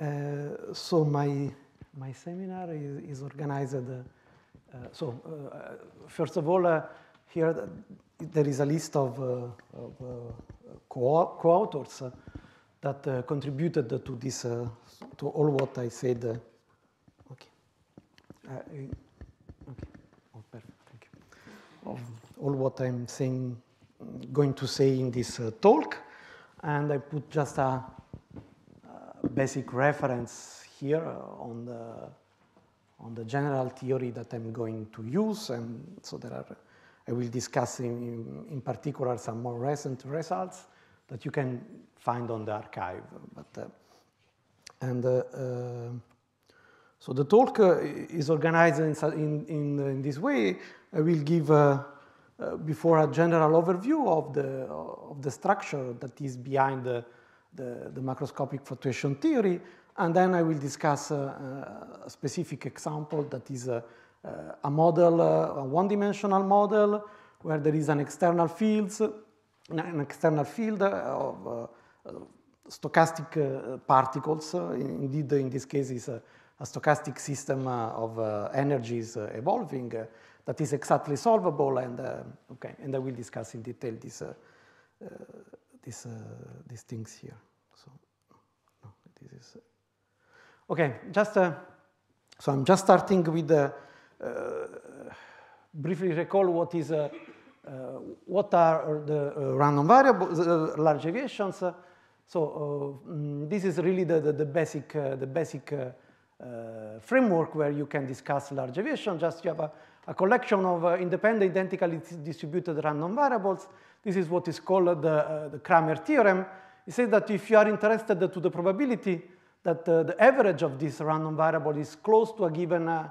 Uh, so my, my seminar is, is organized. Uh, so uh, first of all, here there is a list of, of co-authors that contributed to this, to all what I said. okay. Eh, okay. Oh, Thank you. Of all what I'm saying, going to say in this uh, talk, and I put just a, basic reference here uh, on the on the general theory that I'm going to use, and so there are, I will discuss in, in particular some more recent results that you can find on the archive. But, uh, and uh, uh, so the talk uh, is organized in, in, in, this way. I will give uh, before a general overview of the, of the structure that is behind the the, the macroscopic fluctuation theory. And then I will discuss a, uh, a specific example that is a, a model, uh, a one-dimensional model, where there is an external fields, an external field of uh, stochastic particles. Indeed, in this case, is a, stochastic system of energies evolving that is exactly solvable. And okay, and I will discuss in detail this this, uh, these things here. So no, this is uh, okay. Just uh, so I'm just starting with the briefly recall what is what are the random variables, large deviations. So uh, mm, this is really the, the, the basic, uh, the basic uh, framework where you can discuss large deviation. Just you have a a collection of uh, independent identically distributed random variables. This is what is called the, uh, the Cramer theorem. It says that if you are interested to the probability that uh, the average of this random variable is close to a given uh,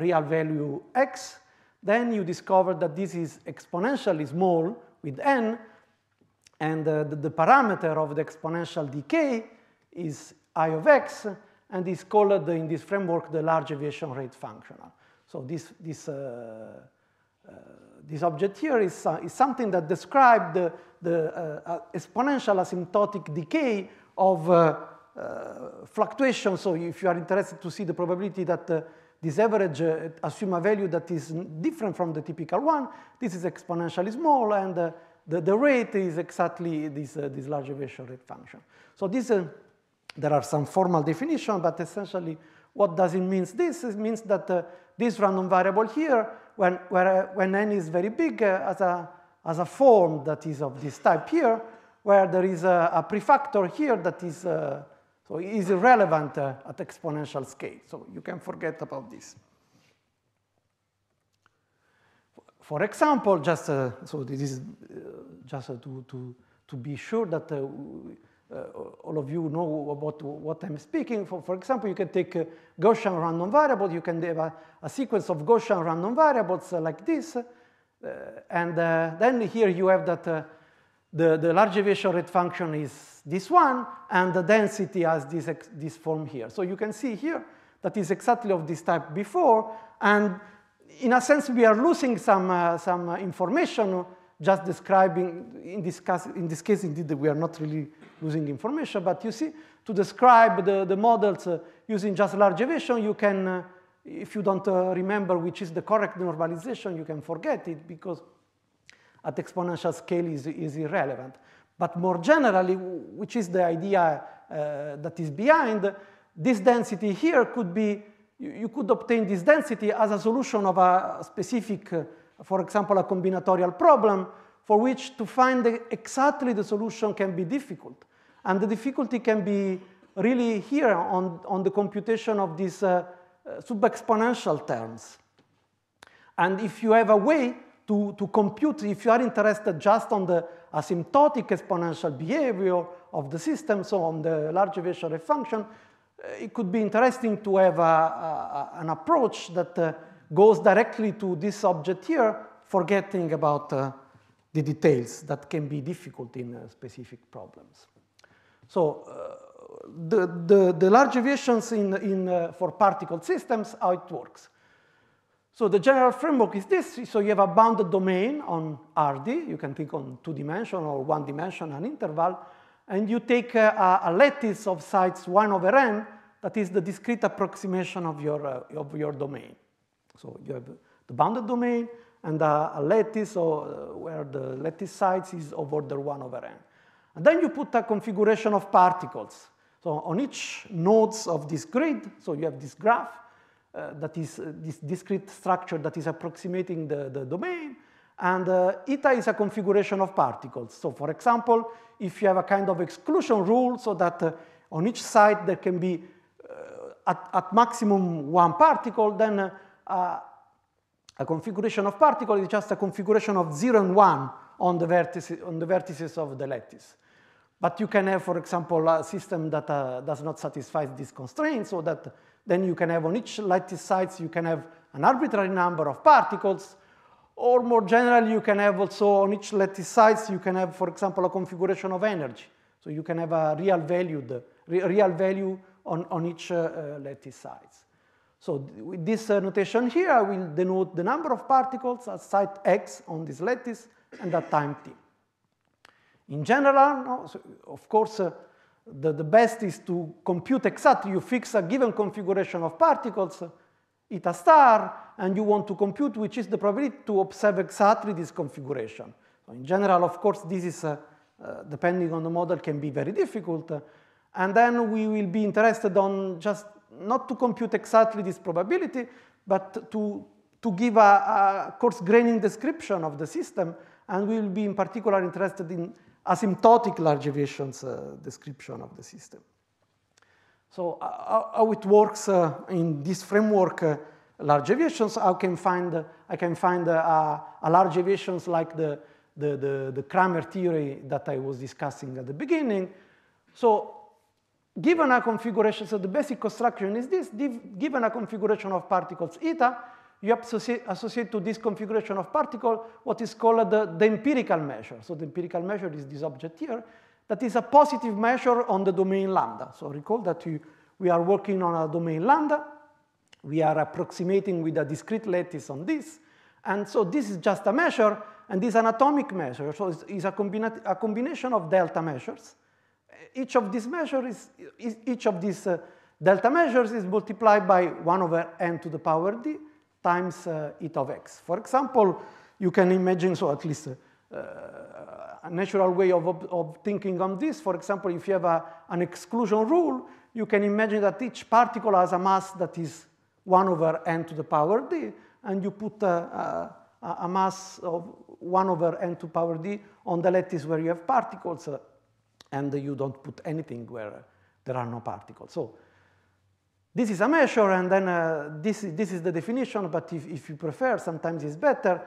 real value x, then you discover that this is exponentially small with n, and uh, the, the parameter of the exponential decay is i of x, and is called uh, in this framework the large deviation rate functional. So this, this, uh, uh, this object here is, uh, is something that describes the, the uh, uh, exponential asymptotic decay of fluctuation. So if you are interested to see the probability that this average uh, assume a value that is different from the typical one. This is exponentially small, and uh, the, the rate is exactly this, uh, this large deviation rate function. So this, there are some formal definitions, but essentially what does it mean? This it means that this random variable here, when, where, when n is very big, uh, as, a, as a form that is of this type here, where there is a, a prefactor here that is, uh, so is irrelevant uh, at exponential scale. So you can forget about this. For example, just uh, so this is uh, just uh, to, to, to be sure that uh, all of you know about what I'm speaking. For, for example, you can take uh, Gaussian random variable. You can have a, a sequence of Gaussian random variables uh, like this. and then here you have that the, the large deviation rate function is this one, and the density has this, this form here. So you can see here that is exactly of this type before, and in a sense we are losing some, uh, some information just describing, in this, case, in this case indeed we are not really losing information, but you see, to describe the, the models uh, using just large evasion, you can, uh, if you don't uh, remember which is the correct normalization, you can forget it because at exponential scale is, is irrelevant. But more generally, which is the idea uh, that is behind, this density here could be, you, you, could obtain this density as a solution of a specific, uh, for example, a combinatorial problem for which to find exactly the solution can be difficult. And the difficulty can be really here on, on the computation of these uh, subexponential terms. And if you have a way to, to compute, if you are interested just on the asymptotic exponential behavior of the system, so on the large evasion function, uh, it could be interesting to have a, a, an approach that uh, goes directly to this object here, forgetting about uh, the details that can be difficult in uh, specific problems. So uh, the, the, the, large deviations in, in, uh, for particle systems, how it works. So the general framework is this. So you have a bounded domain on RD. You can think on two dimension or one dimension, an interval. And you take uh, a, a lattice of sites 1 over n that is the discrete approximation of your, uh, of your domain. So you have the bounded domain and a, a lattice or, uh, where the lattice size is of order 1 over n. And then you put a configuration of particles. So on each nodes of this grid, so you have this graph uh, that is uh, this discrete structure that is approximating the, the domain. And uh, eta is a configuration of particles. So for example, if you have a kind of exclusion rule so that uh, on each side there can be uh, at, at, maximum one particle, then uh, a configuration of particle is just a configuration of zero and one on the vertices, on the vertices of the lattice. But you can have, for example, a system that uh, does not satisfy these constraints, so that then you can have on each lattice sites you can have an arbitrary number of particles, or more generally, you can have also on each lattice sites you can have, for example, a configuration of energy. So you can have a real valued, re real value on, on each uh, uh lattice sites. So with this uh, notation here, I will denote the number of particles at site x on this lattice and at time t. In general, no, so of course, uh, the, the best is to compute exactly, you fix a given configuration of particles, eta uh, star, and you want to compute which is the probability to observe exactly this configuration. So in general, of course, this is, uh, uh, depending on the model, can be very difficult. Uh, and then we will be interested on just not to compute exactly this probability, but to, to give a, a coarse graining description of the system and we will be in particular interested in asymptotic large deviations uh, description of the system. So uh, how it works uh, in this framework, uh, large deviations, I can find, I can find uh, a large deviations like the, the, the, the Kramer theory that I was discussing at the beginning. So given a configuration, so the basic construction is this, given a configuration of particles eta, you associate, associate to this configuration of particle what is called the, the empirical measure. So the empirical measure is this object here that is a positive measure on the domain lambda. So recall that you, we are working on a domain lambda. We are approximating with a discrete lattice on this. And so this is just a measure, and this atomic measure. So it's, it's a, combina a combination of delta measures. Each of these measures is, is each of these uh, delta measures is multiplied by 1 over n to the power d times uh, e of x. For example, you can imagine, so at least uh, a natural way of, of thinking on this, for example, if you have a, an exclusion rule, you can imagine that each particle has a mass that is 1 over n to the power d, and you put uh, a, a, a mass of 1 over n to power d on the lattice where you have particles, uh, and you don't put anything where there are no particles. So this is a measure, and then uh, this, this is the definition, but if, if you prefer, sometimes it's better.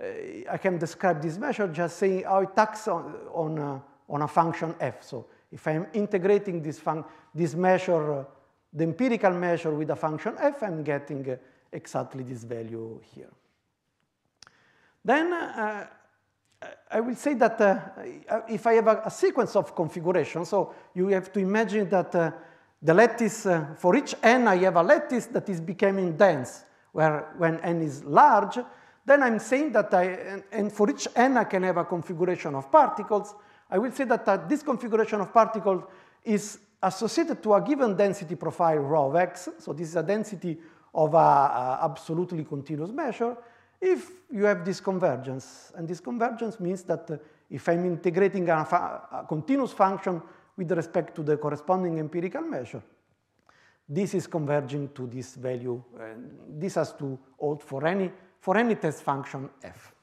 Uh, I can describe this measure just saying how it acts on, on, uh, on a function f. So if I'm integrating this, this measure, uh, the empirical measure with a function f, I'm getting uh, exactly this value here. Then uh, I will say that if I have a, a, sequence of configuration, so you have to imagine that the lattice, uh, for each n I have a lattice that is becoming dense, where when n is large, then I'm saying that I, and, for each n I can have a configuration of particles. I will say that uh, this configuration of particles is associated to a given density profile rho of x, so this is a density of a, absolutely continuous measure, if you have this convergence. And this convergence means that uh, if I'm integrating a, a continuous function with respect to the corresponding empirical measure, this is converging to this value. And uh, this has to hold for any, for any test function f.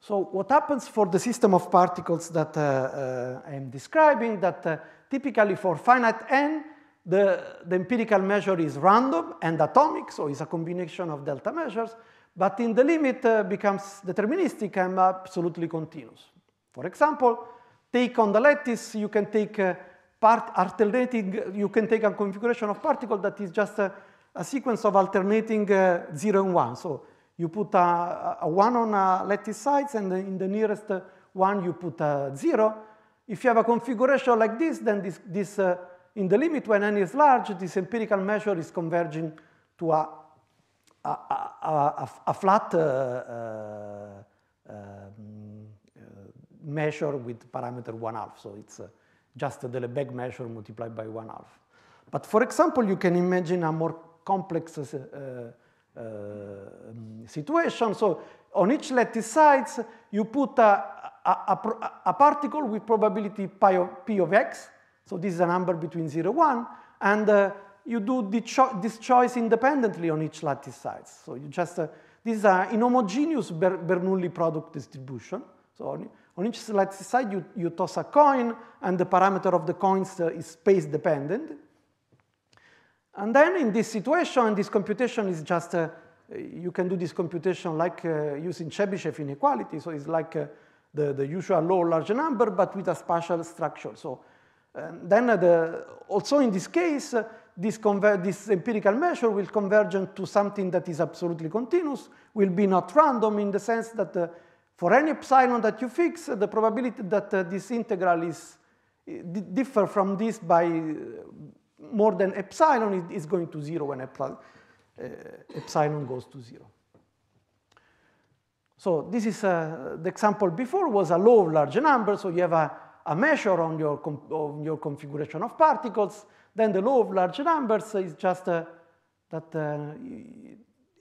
So what happens for the system of particles that uh, uh, I am describing that uh, typically for finite n, the, the empirical measure is random and atomic, so it's a combination of delta measures but in the limit uh, becomes deterministic and absolutely continuous. For example, take on the lattice, you can take a uh, part alternating, you can take a configuration of particle that is just a, a sequence of alternating uh, 0 and 1. So you put a, a 1 on a uh, lattice sides and in the nearest uh, one you put a 0. If you have a configuration like this, then this, this in the limit when n is large, this empirical measure is converging to a a, a, a flat uh, uh um, uh, measure with parameter 1 half. So it's uh, just the Lebesgue measure multiplied by 1 half. But for example, you can imagine a more complex um, situation. So on each lattice you put a, a, a, a, particle with probability pi of, p of x, so this is a number between 0 and 1, and you do cho this choice independently on each lattice size. So you just, uh, this is an inhomogeneous Ber Bernoulli product distribution. So on, on each lattice side, you, you toss a coin, and the parameter of the coins uh, is space dependent. And then in this situation, this computation is just, uh, you can do this computation like uh, using Chebyshev inequality. So it's like uh, the, the usual low large number, but with a spatial structure. So then uh, the, also in this case, this, this, empirical measure will converge to something that is absolutely continuous, will be not random in the sense that uh, for any epsilon that you fix, uh, the probability that uh, this integral is uh, differ from this by uh, more than epsilon is going to zero when epsilon goes to zero. So this is the example before was a law of large number. So you have a, a measure on your, on your configuration of particles then the law of large numbers is just uh, that uh,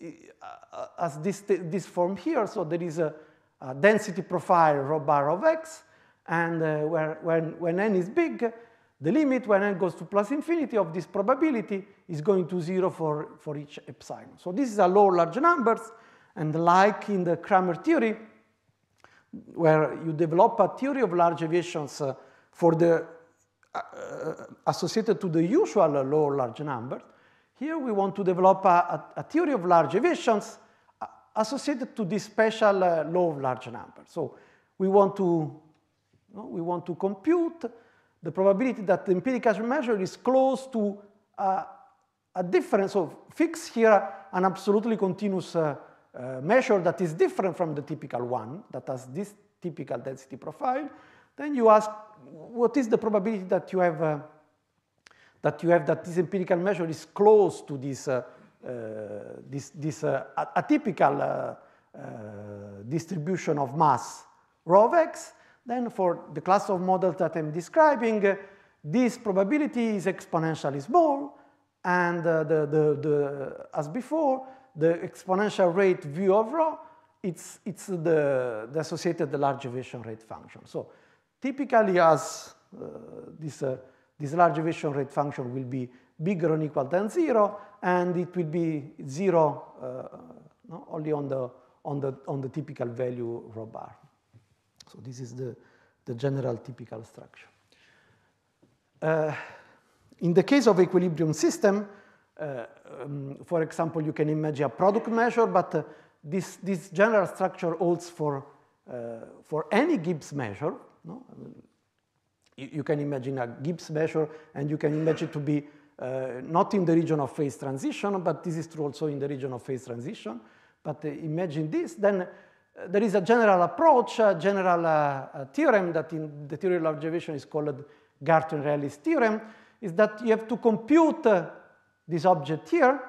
uh, as this, this form here, so there is a, a density profile rho bar of x, and uh, where, when, when n is big, the limit when n goes to plus infinity of this probability is going to zero for, for each epsilon. So this is a law of large numbers, and like in the Cramer theory, where you develop a theory of large deviations uh, for the uh, uh, associated to the usual low large number. Here we want to develop a, a, a theory of large evasions uh, associated to this special uh, law of large number. So we want to, you know, we want to compute the probability that the empirical measure is close to uh, a difference. So fix here an absolutely continuous uh, measure that is different from the typical one that has this typical density profile. Then you ask, what is the probability that you have uh, that you have that this empirical measure is close to this uh, uh, this, this uh, atypical uh, uh, distribution of mass rho x? Then for the class of models that I'm describing, this probability is exponentially small, and the, the, the, as before, the exponential rate v of rho, it's, it's the, the associated large evasion rate function. So typically as uh, this, uh, this large evasion rate function will be bigger or equal than 0 and it will be 0 uh, no, only on the, on, the, on the typical value rho bar. So this is the, the general typical structure. Uh, in the case of equilibrium system, uh, um, for example, you can imagine a product measure, but uh, this, this general structure holds for, uh, for any Gibbs measure, no? I mean, you, can imagine a Gibbs measure, and you can imagine to be uh, not in the region of phase transition, but this is true also in the region of phase transition. But uh, imagine this, then uh, there is a general approach, a general a uh, uh, theorem that in the theory of large deviation is called Garton-Reilly's theorem, is that you have to compute uh, this object here,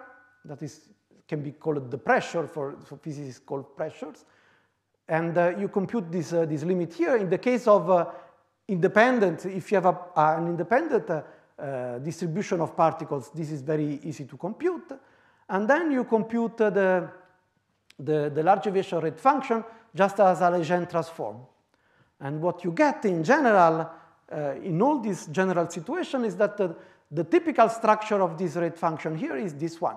that is, can be called the pressure, for, for physicists called pressures, and uh, you compute this, uh, this limit here. In the case of uh, independent, if you have a, an independent uh, uh, distribution of particles, this is very easy to compute. And then you compute uh, the, the, the large deviation rate function just as a Legendre transform. And what you get in general, in all this general situation, is that the, the typical structure of this rate function here is this one.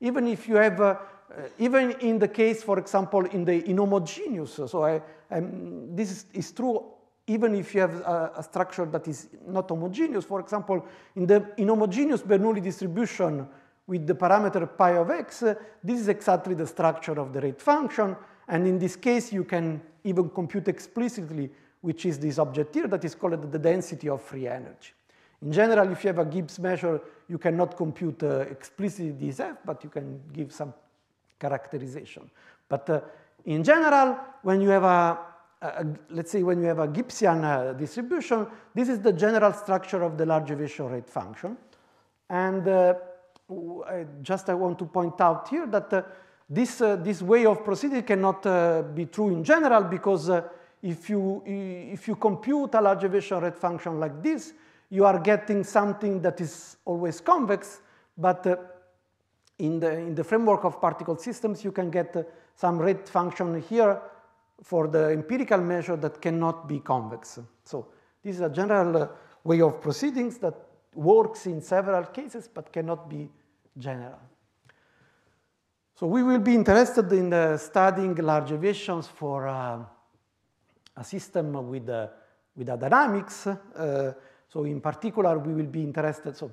Even if you have uh, even in the case, for example, in the inhomogeneous, so I, um, this is, is, true even if you have a, a, structure that is not homogeneous. For example, in the inhomogeneous Bernoulli distribution with the parameter pi of x, uh, this is exactly the structure of the rate function. And in this case, you can even compute explicitly, which is this object here that is called the density of free energy. In general, if you have a Gibbs measure, you cannot compute uh, explicitly this f, but you can give some characterization. But uh, in general, when you have a, a, let's say when you have a Gibbsian uh, distribution, this is the general structure of the large evasion rate function. And uh, I just I want to point out here that uh, this, uh, this way of proceeding cannot uh, be true in general because if, you, if you compute a large evasion rate function like this, you are getting something that is always convex, but in the, in the framework of particle systems, you can get uh, some rate function here for the empirical measure that cannot be convex. So this is a general uh, way of proceedings that works in several cases but cannot be general. So we will be interested in uh, studying large deviations for a system with, with a dynamics. so in particular, we will be interested, so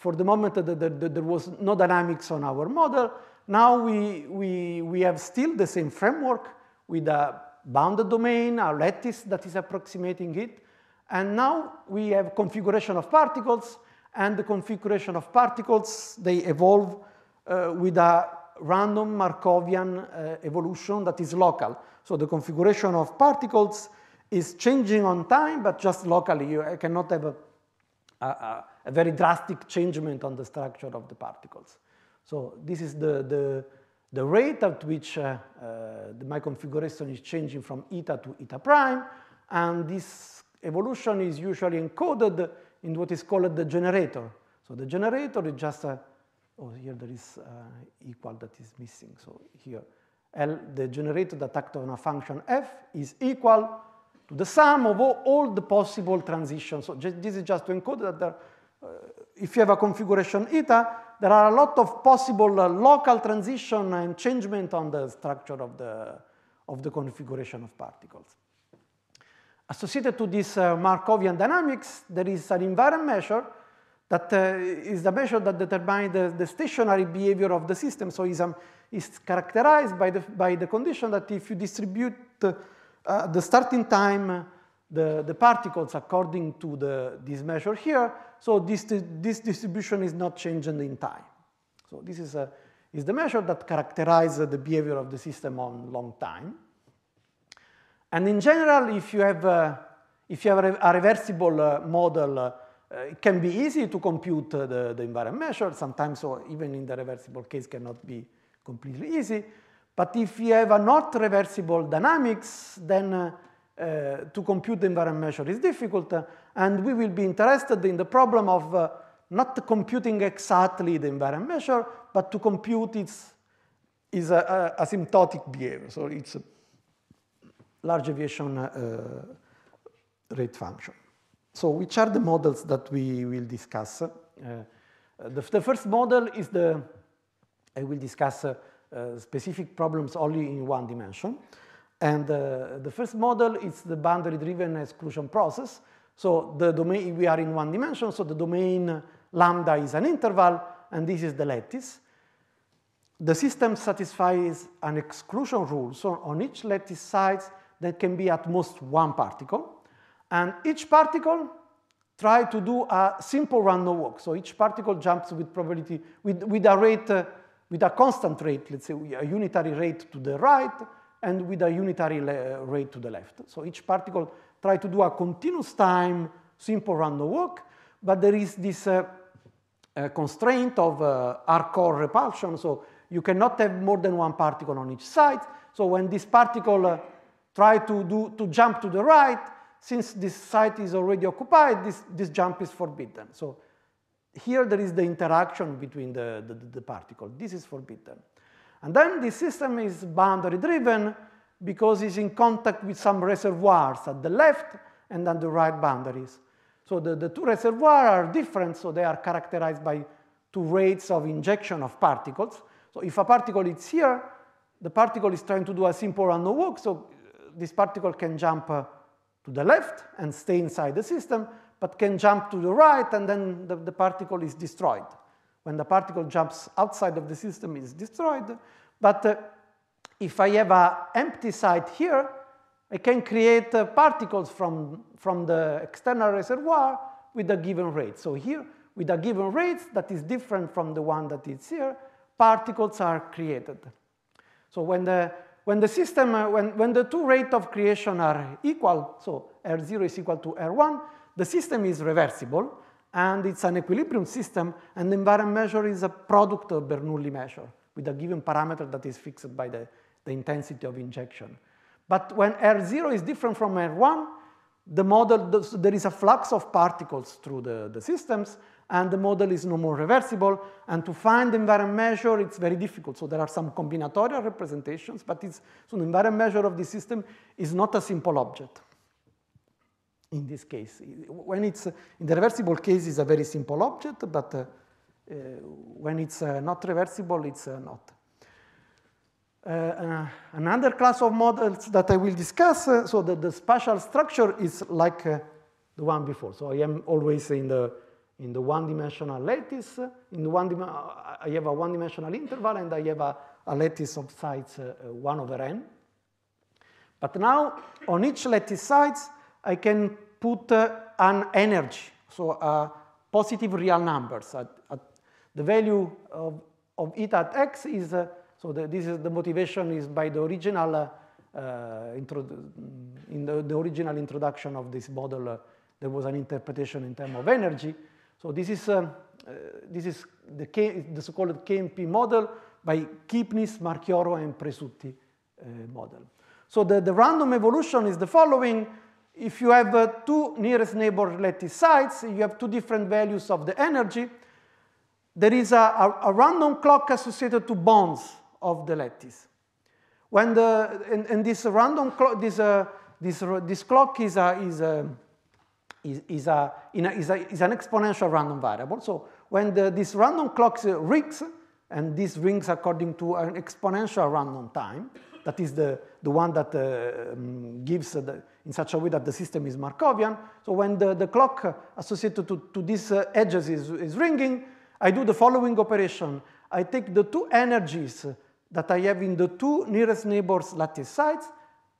for the moment there was no dynamics on our model. Now we, we, we have still the same framework with a bounded domain, a lattice that is approximating it. And now we have configuration of particles and the configuration of particles, they evolve uh, with a random Markovian uh, evolution that is local. So the configuration of particles is changing on time, but just locally. You cannot have a, a, a very drastic changement on the structure of the particles. So this is the, the, the rate at which uh, uh, my configuration is changing from eta to eta prime, and this evolution is usually encoded in what is called the generator. So the generator is just a, oh, here there is uh, equal that is missing, so here. L, the generator that acts on a function f is equal to the sum of all, all the possible transitions. So this is just to encode that there are uh, if you have a configuration eta, there are a lot of possible uh, local transition and changement on the structure of the, of the configuration of particles. Associated to this uh, Markovian dynamics, there is an invariant measure that is the measure that determines the, the stationary behavior of the system. So it's, um, it's characterized by the, by the condition that if you distribute uh, the starting time the, the particles according to the, this measure here. So this, this distribution is not changing in time. So this is, a, is the measure that characterizes the behavior of the system on long time. And in general, if you have, if you have a reversible uh, model, uh, it can be easy to compute uh, the, the invariant measure. Sometimes, so even in the reversible case, cannot be completely easy. But if you have a not reversible dynamics, then uh, uh, to compute the environment measure is difficult uh, and we will be interested in the problem of uh, not computing exactly the environment measure but to compute its, its uh, uh, asymptotic behavior, so its large deviation rate function. So which are the models that we will discuss? The, the, first model is the, I will discuss specific problems only in one dimension. And uh, the first model is the boundary-driven exclusion process. So the domain, we are in one dimension, so the domain lambda is an interval, and this is the lattice. The system satisfies an exclusion rule, so on each lattice site, there can be at most one particle, and each particle try to do a simple random walk. So each particle jumps with probability, with, with a rate, uh, with a constant rate, let's say a unitary rate to the right, and with a unitary uh, rate to the left. So each particle try to do a continuous time simple random walk, but there is this uh, uh, constraint of uh, R-core repulsion, so you cannot have more than one particle on each side. So when this particle uh, try to, do, to jump to the right, since this site is already occupied, this, this jump is forbidden. So here there is the interaction between the, the, the particle. This is forbidden. And then the system is boundary driven because it's in contact with some reservoirs at the left and at the right boundaries. So the, the two reservoirs are different, so they are characterized by two rates of injection of particles. So if a particle is here, the particle is trying to do a simple random walk, so this particle can jump uh, to the left and stay inside the system, but can jump to the right and then the, the particle is destroyed when the particle jumps outside of the system is destroyed. But uh, if I have an empty site here, I can create uh, particles from, from the external reservoir with a given rate. So here, with a given rate that is different from the one that is here, particles are created. So when the, when the system, uh, when, when the two rates of creation are equal, so R0 is equal to R1, the system is reversible and it's an equilibrium system, and the environment measure is a product of Bernoulli measure with a given parameter that is fixed by the, the intensity of injection. But when R0 is different from R1, the model, there is a flux of particles through the, the systems, and the model is no more reversible. And to find the environment measure, it's very difficult. So there are some combinatorial representations, but it's, so the environment measure of the system is not a simple object in this case. When it's in the reversible case, it's a very simple object, but uh, uh, when it's uh, not reversible, it's uh, not. Uh, uh, another class of models that I will discuss, so that the spatial structure is like the one before. So I am always in the, in the one-dimensional lattice. In the one I have a one-dimensional interval, and I have a, a lattice of sides 1 over n. But now, on each lattice sides, I can put uh, an energy, so uh, positive real numbers. At, at the value of, of it at x is, uh, so the, this is the motivation is by the original, mm, in the, the, original introduction of this model, there was an interpretation in terms of energy. So this is, uh, uh, this is the, K, the so-called KMP model by Kipnis, Marchioro, and Presutti uh, model. So the, the random evolution is the following if you have uh, two nearest neighbor related sites, you have two different values of the energy. There is a, a, a random clock associated to bonds of the lattice. When the, and, and this random clock, this, uh, this, uh, this clock is, a, is, a, is, a, is, a, is an exponential random variable. So when the, this random clock uh, rings, and this rings according to an exponential random time, that is the, the one that uh, um, gives the, in such a way that the system is Markovian. So when the, the clock associated to, to these uh, edges is, is ringing, I do the following operation. I take the two energies that I have in the two nearest neighbors lattice sites,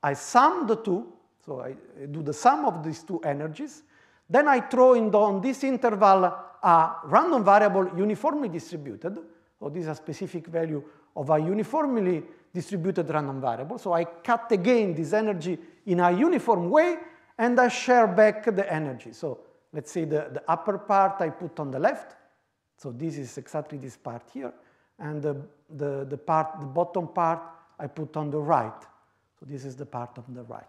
I sum the two, so I do the sum of these two energies, then I throw in on this interval a random variable uniformly distributed, so this is a specific value of a uniformly distributed random variable. So I cut again this energy in a uniform way and I share back the energy. So let's say the, the upper part I put on the left. So this is exactly this part here. And the, the, the, part, the bottom part I put on the right. So this is the part on the right.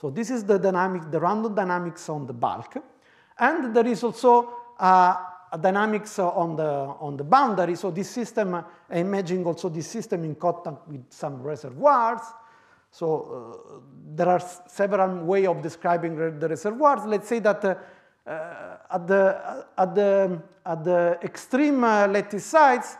So this is the dynamic, the random dynamics on the bulk. And there is also a dynamics on the, on the boundary. So this system, i imagining also this system in contact with some reservoirs. So uh, there are several way of describing the reservoirs. Let's say that uh, uh at, the, uh, at, the, at the extreme uh, lattice sites,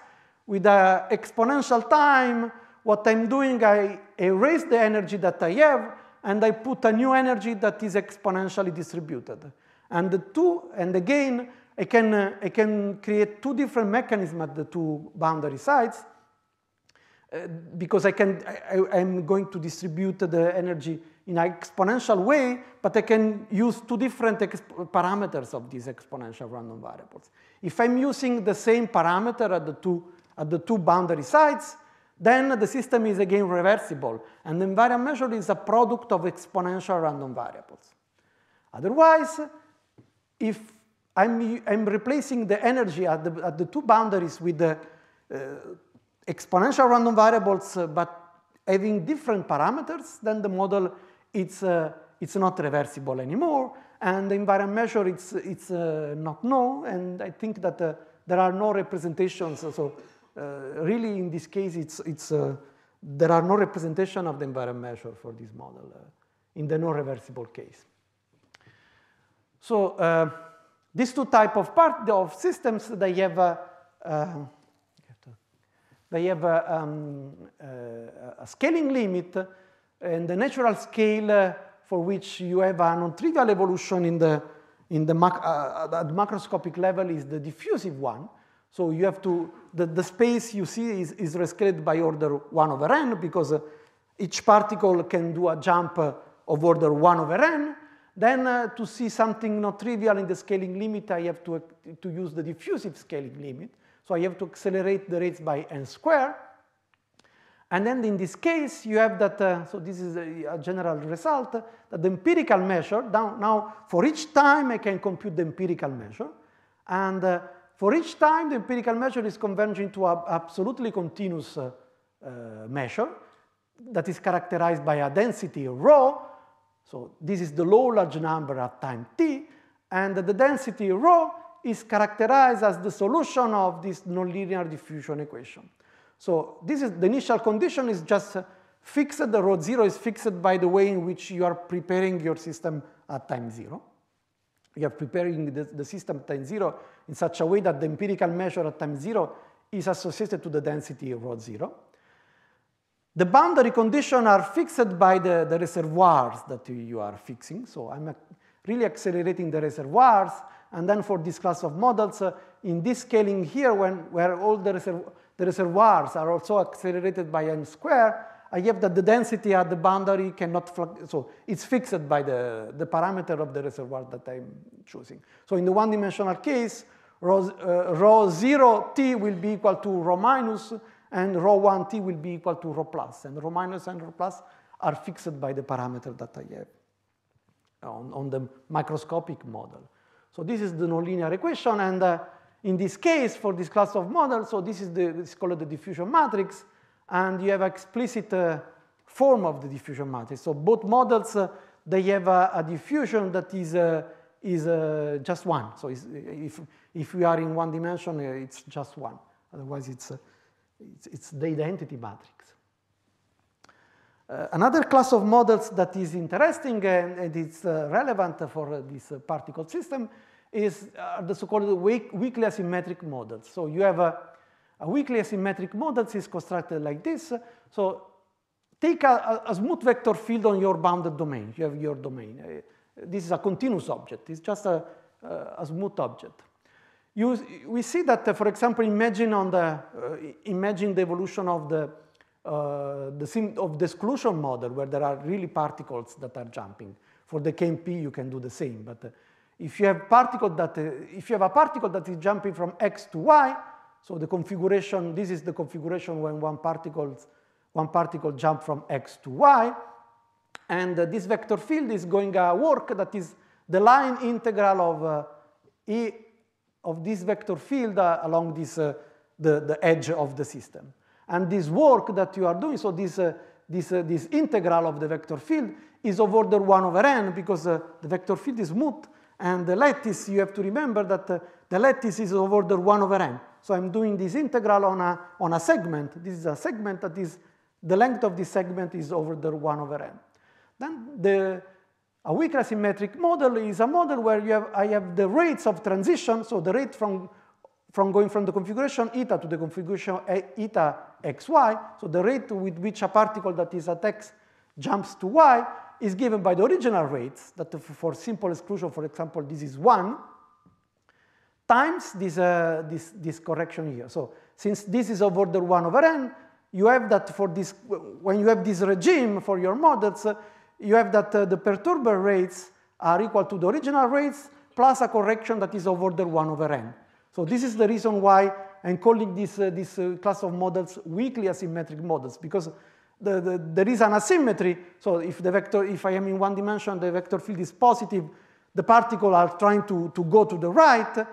with the uh, exponential time, what I'm doing, I erase the energy that I have, and I put a new energy that is exponentially distributed. And the two, and again, I can, uh, I can create two different mechanisms at the two boundary sites uh, because I can, I, I'm going to distribute the energy in an exponential way, but I can use two different parameters of these exponential random variables. If I'm using the same parameter at the two, at the two boundary sites, then the system is again reversible, and the invariant measure is a product of exponential random variables. Otherwise, if I'm, I'm replacing the energy at the, at the two boundaries with the uh, exponential random variables, uh, but having different parameters than the model, it's, uh, it's not reversible anymore. And the environment measure, it's, it's uh, not known. And I think that uh, there are no representations. So uh, really, in this case, it's, it's, there are no representation of the environment measure for this model in the non-reversible case. So these two type of part of systems, they have a, uh, they have a, um, uh, a, scaling limit and the natural scale uh, for which you have a non-trivial evolution in the, in the uh, uh, at macroscopic level is the diffusive one. So you have to, the, the space you see is, is rescaled by order 1 over n because each particle can do a jump of order 1 over n. Then uh, to see something not trivial in the scaling limit, I have to, uh, to use the diffusive scaling limit. So I have to accelerate the rates by n square. And then in this case, you have that, uh, so this is a, a general result, that the empirical measure, down, now for each time I can compute the empirical measure. And uh, for each time, the empirical measure is converging to an absolutely continuous uh, uh, measure that is characterized by a density rho so this is the low large number at time t, and the density rho is characterized as the solution of this nonlinear diffusion equation. So this is the initial condition is just fixed, the rho zero is fixed by the way in which you are preparing your system at time zero. You are preparing the, the system at time zero in such a way that the empirical measure at time zero is associated to the density rho zero. The boundary conditions are fixed by the, the reservoirs that you are fixing. So I'm really accelerating the reservoirs. And then for this class of models, uh, in this scaling here, when, where all the, the reservoirs are also accelerated by n square, I have that the density at the boundary cannot, so it's fixed by the, the parameter of the reservoir that I'm choosing. So in the one dimensional case, rho, uh, rho 0 t will be equal to rho minus and rho 1t will be equal to rho plus, and rho minus and rho plus are fixed by the parameter that I have on, on the microscopic model. So this is the nonlinear equation, and uh, in this case, for this class of models, so this is the, it's called the diffusion matrix, and you have explicit uh, form of the diffusion matrix. So both models, uh, they have a, a, diffusion that is, uh, is uh, just one. So if, if we are in one dimension, uh, it's just one. Otherwise, it's it's, it's the identity matrix. Uh, another class of models that is interesting and, and it's uh, relevant for uh, this uh, particle system is uh, the so-called weak, weakly asymmetric models. So you have a, a weakly asymmetric model is constructed like this. So take a, a, smooth vector field on your bounded domain. You have your domain. This is a continuous object. It's just a, a smooth object. You, we see that, uh, for example, imagine on the uh, imagine the evolution of the uh, the of the exclusion model, where there are really particles that are jumping. For the KMP, you can do the same. But uh, if you have particle that uh, if you have a particle that is jumping from x to y, so the configuration this is the configuration when one particle one particle jump from x to y, and uh, this vector field is going a work that is the line integral of e of this vector field uh, along this, uh, the, the edge of the system. And this work that you are doing, so this, uh, this, uh, this integral of the vector field is of order 1 over n because uh, the vector field is smooth and the lattice, you have to remember that uh, the lattice is of order 1 over n. So I'm doing this integral on a, on a segment. This is a segment that is, the length of this segment is over the 1 over n. Then the, a weakly asymmetric model is a model where you have, I have the rates of transition, so the rate from, from going from the configuration eta to the configuration eh, eta xy, so the rate with which a particle that is at x jumps to y is given by the original rates, that for simple exclusion, for example, this is 1, times this, uh, this, this correction here. So since this is of order 1 over n, you have that for this, when you have this regime for your models, uh, you have that uh, the perturber rates are equal to the original rates plus a correction that is of order 1 over n. So this is the reason why I'm calling this, uh, this uh, class of models weakly asymmetric models because the, the, there is an asymmetry. So if the vector, if I am in one dimension, the vector field is positive, the particle are trying to, to go to the right,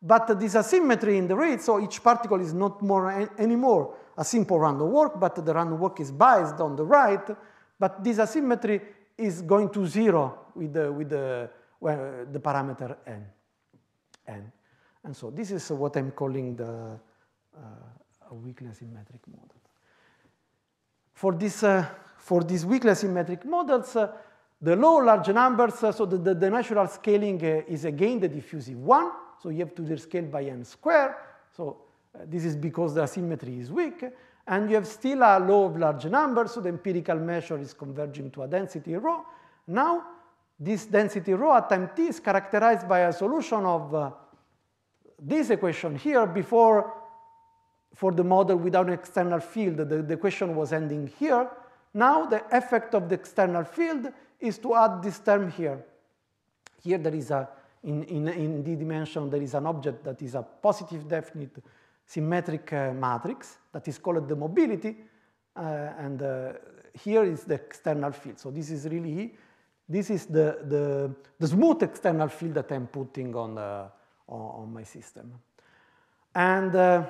but this asymmetry in the rate, so each particle is not more anymore a simple random walk, but the random walk is biased on the right, but this asymmetry is going to zero with the, with the, well, the parameter n, n. And so this is what I'm calling the uh, weakly asymmetric model. For this, uh, for these weakly asymmetric models, uh, the low large numbers, uh, so the, the, the natural scaling uh, is again the diffusive one. So you have to scale by n squared. So uh, this is because the asymmetry is weak. And you have still a law of large numbers, so the empirical measure is converging to a density rho. Now, this density rho at time t is characterized by a solution of uh, this equation here before for the model without an external field, the, the equation was ending here. Now the effect of the external field is to add this term here. Here there is a, in, in, in d dimension, there is an object that is a positive definite symmetric uh, matrix that is called the mobility uh, and uh, here is the external field. So this is really, this is the, the, the smooth external field that I'm putting on, the, on, my system. And uh,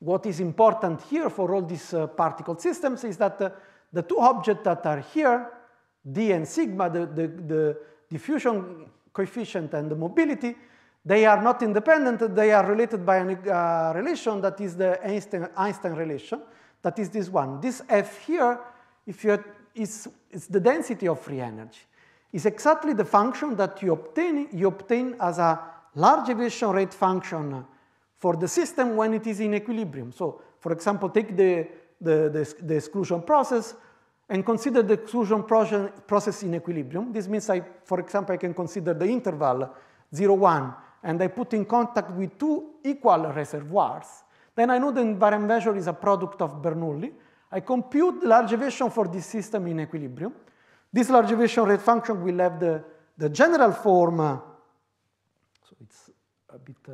what is important here for all these uh, particle systems is that uh, the two objects that are here, d and sigma, the, the, the diffusion coefficient and the mobility, they are not independent, they are related by a uh, relation that is the Einstein, Einstein relation, that is this one. This F here if you, is, is the density of free energy. It's exactly the function that you obtain, you obtain as a large deviation rate function for the system when it is in equilibrium. So, for example, take the, the, the, the exclusion process and consider the exclusion process in equilibrium. This means, I, for example, I can consider the interval 0, 1 and I put in contact with two equal reservoirs, then I know the invariant measure is a product of Bernoulli. I compute the large deviation for this system in equilibrium. This large deviation rate function will have the, the general form. Uh, so it's a bit, uh,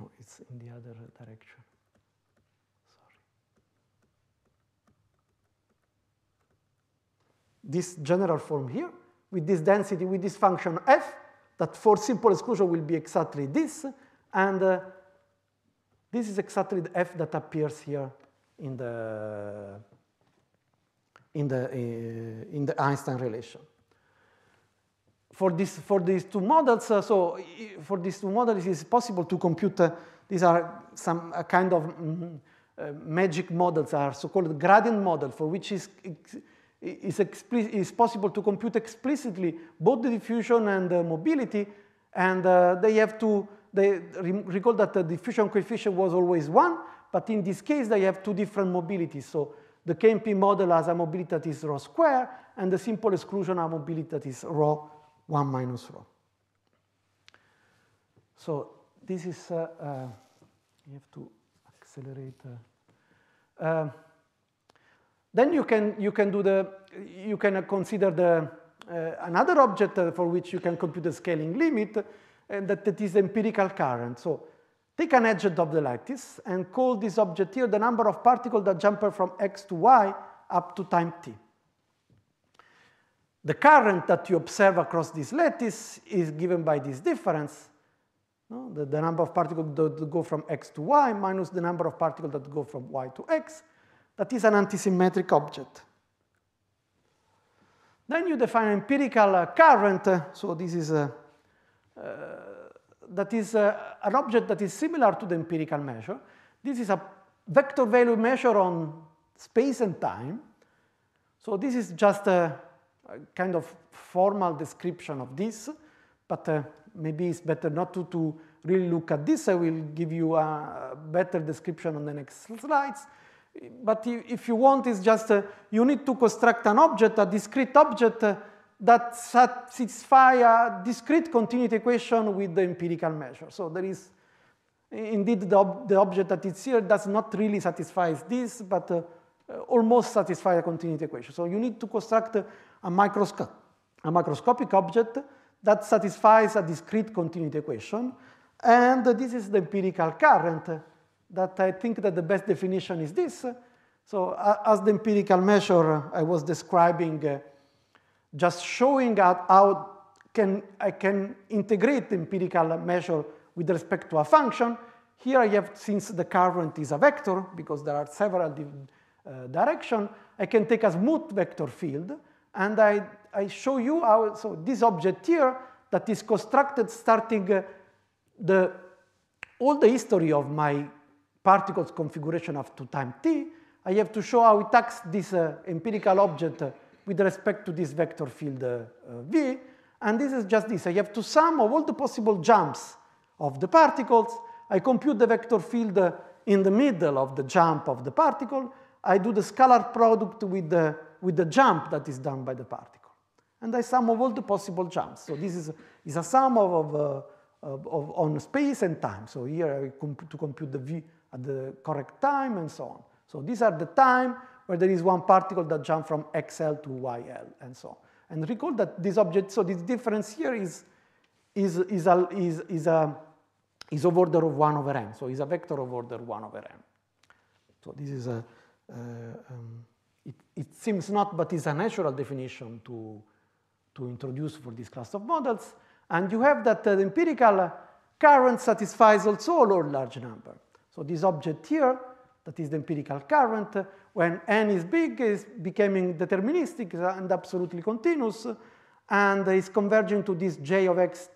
no, it's in the other direction. Sorry. This general form here with this density, with this function f, that for simple exclusion will be exactly this, and uh, this is exactly the f that appears here in the, in the, uh, in the Einstein relation. For, this, for these two models, uh, so for these two models, it is possible to compute, uh, these are some kind of mm, magic models, are so-called gradient model for which is is, is possible to compute explicitly both the diffusion and the mobility. And uh, they have to they re recall that the diffusion coefficient was always 1. But in this case, they have two different mobilities. So the KMP model has a mobility that is rho square, and the simple exclusion has a mobility that is rho 1 minus rho. So this is, uh, uh, you have to accelerate. Uh, um, then you can, you can do the, you can consider the, uh, another object uh, for which you can compute the scaling limit and that, that is empirical current. So take an edge of the lattice and call this object here the number of particles that jump from x to y up to time t. The current that you observe across this lattice is given by this difference, no? the, the number of particles that go from x to y minus the number of particles that go from y to x that is an antisymmetric object. Then you define empirical uh, current, uh, so this is a, uh, uh, that is a, an object that is similar to the empirical measure. This is a vector value measure on space and time. So this is just a, a kind of formal description of this, but uh, maybe it's better not to, to really look at this. I will give you a better description on the next slides. But if you want, it's just uh, you need to construct an object, a discrete object, uh, that satisfy a discrete continuity equation with the empirical measure. So there is, indeed, the, ob the object that is here does not really satisfy this, but uh, almost satisfy the continuity equation. So you need to construct uh, a, microsco a macroscopic object that satisfies a discrete continuity equation. And this is the empirical current that I think that the best definition is this. So as the empirical measure I was describing, uh, just showing how can, I can integrate the empirical measure with respect to a function. Here I have, since the current is a vector, because there are several uh, directions, I can take a smooth vector field, and I, I show you how, so this object here that is constructed starting uh, the, all the history of my particles configuration of 2 time t, I have to show how it acts this uh, empirical object uh, with respect to this vector field uh, uh, V. And this is just this. I have to sum of all the possible jumps of the particles. I compute the vector field uh, in the middle of the jump of the particle. I do the scalar product with the, with the jump that is done by the particle. And I sum of all the possible jumps. So this is, is a sum of, of, uh, of on space and time. So here I comp to compute the V at the correct time and so on. So these are the time where there is one particle that jumps from XL to YL and so on. And recall that this object, so this difference here is, is, is, a, is, is, a, is of order of 1 over m. So it's a vector of order 1 over m. So this is a, uh, um, it, it seems not, but it's a natural definition to, to introduce for this class of models. And you have that uh, the empirical uh, current satisfies also a large number. So this object here, that is the empirical current, when n is big, is becoming deterministic and absolutely continuous, and is converging to this j of x,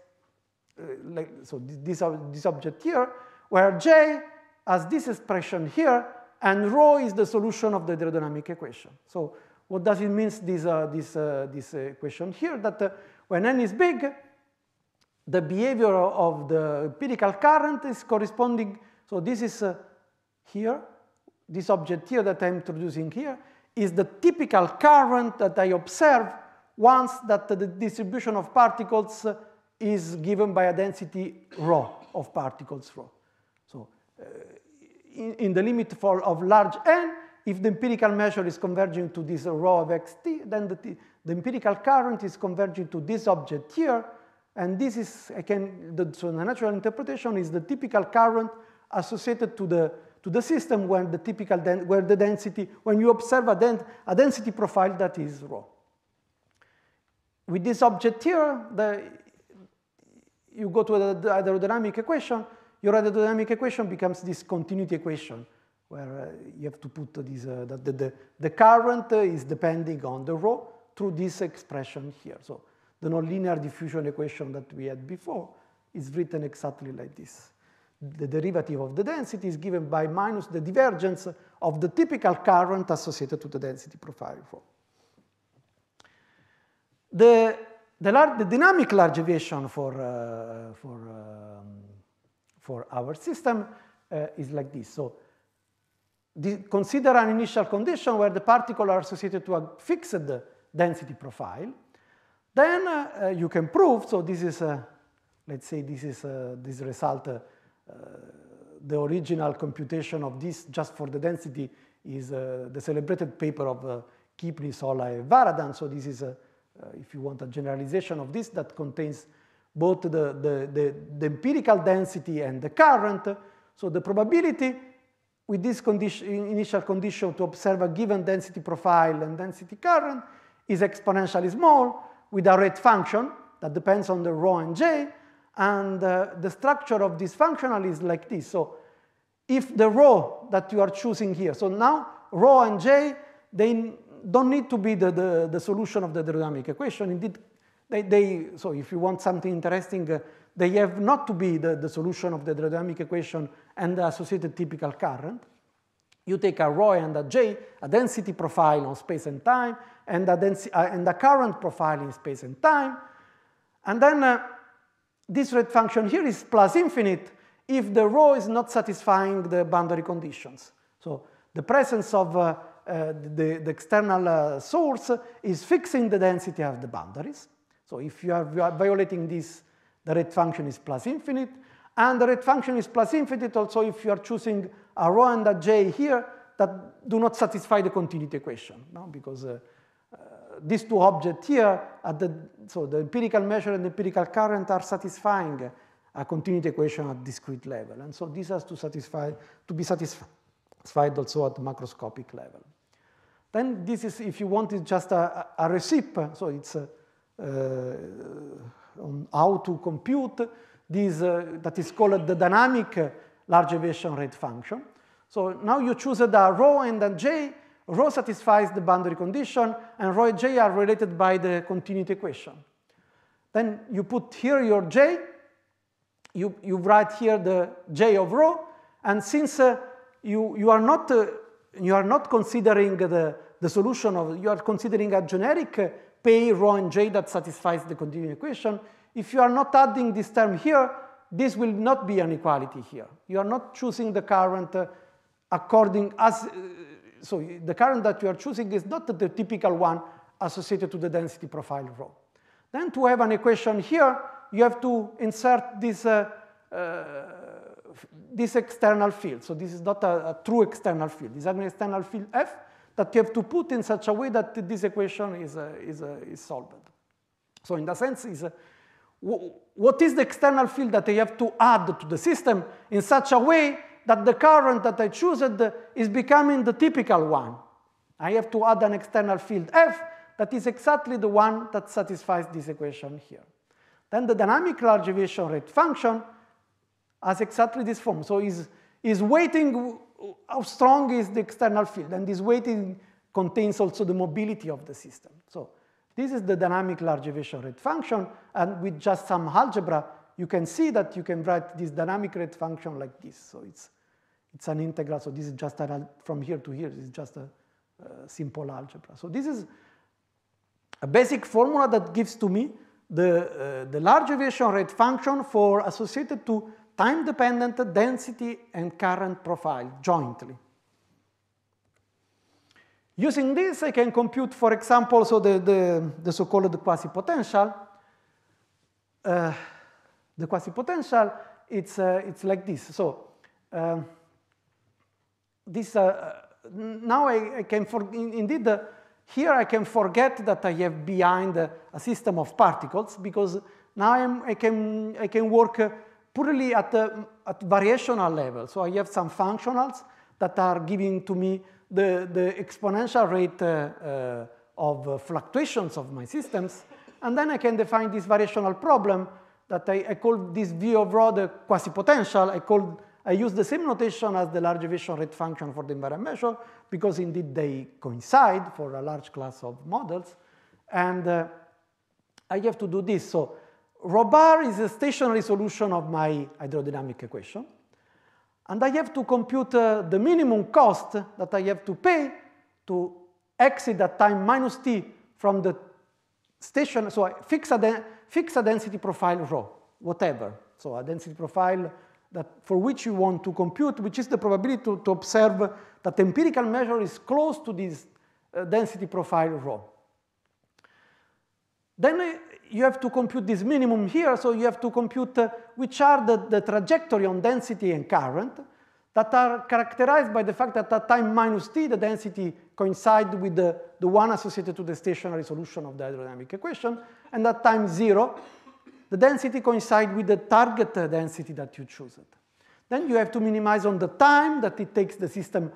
uh, like, so this, this object here, where j has this expression here, and rho is the solution of the hydrodynamic equation. So what does it mean, this, uh, this, uh, this equation here? That uh, when n is big, the behavior of the empirical current is corresponding so this is uh, here, this object here that I'm introducing here is the typical current that I observe once that the distribution of particles uh, is given by a density rho of particles rho. So uh, in, in, the limit for of large n, if the empirical measure is converging to this rho of xt, then the, the empirical current is converging to this object here, and this is, again, the, so the natural interpretation is the typical current associated to the, to the system where the typical, where the density, when you observe a, den a density profile that is rho. With this object here, the, you go to the hydrodynamic equation, your hydrodynamic equation becomes this continuity equation where uh, you have to put this, uh, the, the, the, current uh, is depending on the rho through this expression here. So the nonlinear diffusion equation that we had before is written exactly like this the derivative of the density is given by minus the divergence of the typical current associated to the density profile form. The, the, large, the dynamic large deviation for, uh, for, um, for our system uh, is like this. So the, consider an initial condition where the particles are associated to a fixed density profile. Then uh, uh you can prove, so this is, uh, let's say this is uh, this result the original computation of this just for the density is uh, the celebrated paper of uh, Kipnis, Sola, and Varadan. So this is, a, uh, uh, if you want, a generalization of this that contains both the, the, the, the empirical density and the current. So the probability with this condition, initial condition to observe a given density profile and density current is exponentially small with a rate function that depends on the rho and j. And uh, the structure of this functional is like this. So if the row that you are choosing here, so now rho and j, they don't need to be the, the, the solution of the dynamic equation. Indeed, they, they, so if you want something interesting, uh, they have not to be the, the solution of the dynamic equation and the associated typical current. You take a rho and a j, a density profile on space and time, and a, density uh, and a current profile in space and time. And then uh, this rate function here is plus infinite if the rho is not satisfying the boundary conditions. So the presence of uh, uh, the, the, external uh, source is fixing the density of the boundaries. So if you are, violating this, the rate function is plus infinite. And the rate function is plus infinite also if you are choosing a rho and a j here that do not satisfy the continuity equation, no? because uh, these two objects here, at the, so the empirical measure and the empirical current are satisfying a continuity equation at discrete level. And so this has to, satisfy, to be satisfied also at macroscopic level. Then this is, if you want, it's just a, a recip, so it's a, uh, uh, on how to compute this uh, that is called the dynamic uh, large evasion rate function. So now you choose a row and a j, Rho satisfies the boundary condition, and rho and j are related by the continuity equation. Then you put here your j, you, you write here the j of rho, and since uh, you, you, are not, uh, you are not considering the, the solution of, you are considering a generic uh, pay rho and j that satisfies the continuity equation, if you are not adding this term here, this will not be an equality here. You are not choosing the current uh, according as uh, so the current that you are choosing is not the typical one associated to the density profile rho. Then to have an equation here, you have to insert this, uh, uh, this external field. So this is not a, a true external field. This is an external field F that you have to put in such a way that this equation is, uh, is, uh, is solved. So in that sense, is uh, what is the external field that you have to add to the system in such a way that the current that I choose is becoming the typical one. I have to add an external field F that is exactly the one that satisfies this equation here. Then the dynamic large deviation rate function has exactly this form. So is, is weighting how strong is the external field and this weighting contains also the mobility of the system. So this is the dynamic large deviation rate function and with just some algebra you can see that you can write this dynamic rate function like this. So it's it's an integral, so this is just an, from here to here, it's just a simple algebra. So this is a basic formula that gives to me the, uh, the large deviation rate function for associated to time-dependent density and current profile jointly. Using this, I can compute, for example, so the, the, the so-called quasi-potential. Uh, the quasi-potential, it's, uh, it's like this. So um, this uh, uh, now I, I can for, indeed uh, here I can forget that I have behind uh, a system of particles because now I'm, i can I can work uh, purely at uh, at variational level. So I have some functionals that are giving to me the the exponential rate of fluctuations of my systems, and then I can define this variational problem that I, I call this view of rho the quasi potential. I call I use the same notation as the large vision rate function for the invariant measure because indeed they coincide for a large class of models. And uh, I have to do this. So rho bar is a stationary solution of my hydrodynamic equation. And I have to compute uh, the minimum cost that I have to pay to exit at time minus t from the station. So I fix a, fix a density profile rho, whatever. So a density profile that for which you want to compute, which is the probability to, to observe that empirical measure is close to this uh, density profile rho. Then uh, you have to compute this minimum here, so you have to compute uh, which are the, the trajectory on density and current that are characterized by the fact that at time minus t, the density coincide with the, the one associated to the stationary solution of the hydrodynamic equation, and at time zero, the density coincide with the target density that you choose. Then you have to minimize on the time that it takes the system